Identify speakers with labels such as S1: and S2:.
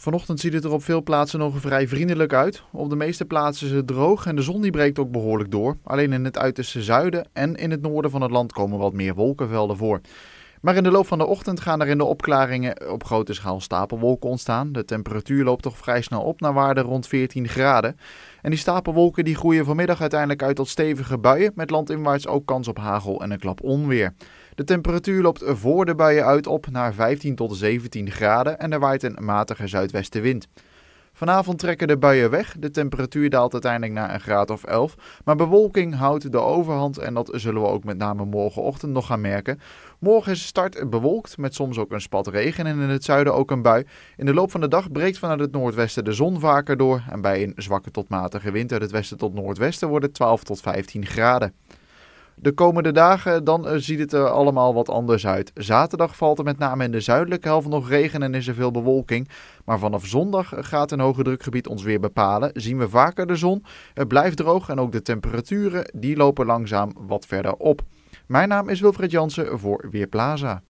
S1: Vanochtend ziet het er op veel plaatsen nog vrij vriendelijk uit. Op de meeste plaatsen is het droog en de zon die breekt ook behoorlijk door. Alleen in het uiterste zuiden en in het noorden van het land komen wat meer wolkenvelden voor. Maar in de loop van de ochtend gaan er in de opklaringen op grote schaal stapelwolken ontstaan. De temperatuur loopt toch vrij snel op naar waarde rond 14 graden. En die stapelwolken die groeien vanmiddag uiteindelijk uit tot stevige buien, met landinwaarts ook kans op hagel en een klap onweer. De temperatuur loopt voor de buien uit op naar 15 tot 17 graden en er waait een matige zuidwestenwind. Vanavond trekken de buien weg. De temperatuur daalt uiteindelijk naar een graad of 11. Maar bewolking houdt de overhand en dat zullen we ook met name morgenochtend nog gaan merken. Morgen is start bewolkt met soms ook een spat regen en in het zuiden ook een bui. In de loop van de dag breekt vanuit het noordwesten de zon vaker door. En bij een zwakke tot matige wind uit het westen tot noordwesten worden 12 tot 15 graden. De komende dagen dan eh, ziet het er allemaal wat anders uit. Zaterdag valt er met name in de zuidelijke helft nog regen en is er veel bewolking. Maar vanaf zondag gaat een hoge drukgebied ons weer bepalen. Zien we vaker de zon. Het blijft droog en ook de temperaturen die lopen langzaam wat verder op. Mijn naam is Wilfred Jansen voor Weerplaza.